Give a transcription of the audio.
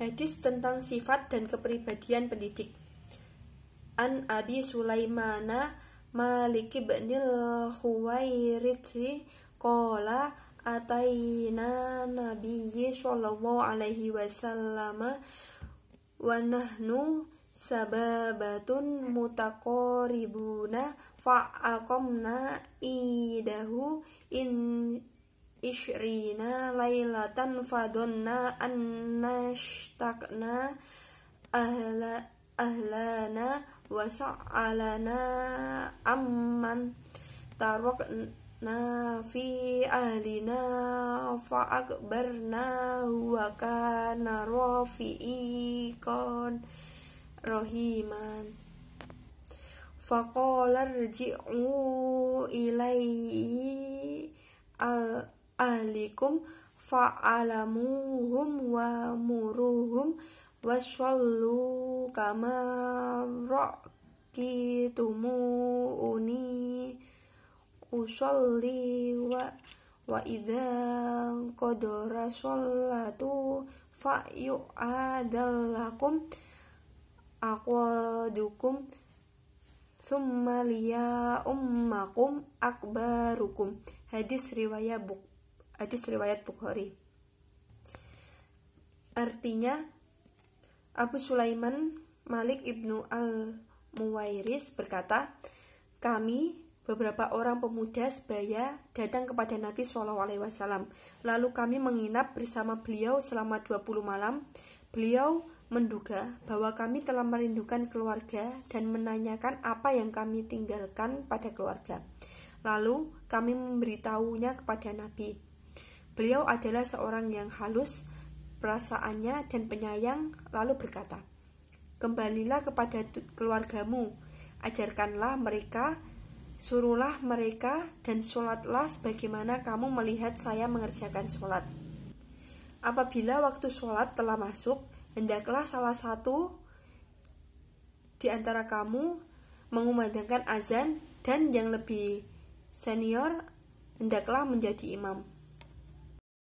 Hadis tentang sifat dan kepribadian pendidik. An Abi Sulaimana Malik bin Khuwairithi qala ataina Nabiy sallallahu alaihi wasallam wa nahnu sababatun mutaqaribuna aqamna idahu in ishrina Laylatan fadonna anna shtakna ahla ahlana wa amman tarokna fi ahlina fa'akbarna wa kana Ikon rohiman faqala rji'u ilaihi ahlikum fa'alamuhum wa muruhum wasallu kama raqitumuuni usalli wa wa idza qadara sholatu fa'yu'adallakum aqwadukum summa liya ummakum akbarukum hadis riwayat buk hadis riwayat Bukhari artinya Abu Sulaiman Malik ibnu al Muwairis berkata kami beberapa orang pemuda sebaya datang kepada Nabi Shallallahu Alaihi Wasallam lalu kami menginap bersama beliau selama 20 malam beliau menduga bahwa kami telah merindukan keluarga dan menanyakan apa yang kami tinggalkan pada keluarga. Lalu kami memberitahunya kepada Nabi. Beliau adalah seorang yang halus, perasaannya dan penyayang, lalu berkata, Kembalilah kepada keluargamu, ajarkanlah mereka, suruhlah mereka, dan sholatlah sebagaimana kamu melihat saya mengerjakan sholat. Apabila waktu sholat telah masuk, hendaklah salah satu di antara kamu mengumandangkan azan dan yang lebih senior hendaklah menjadi imam.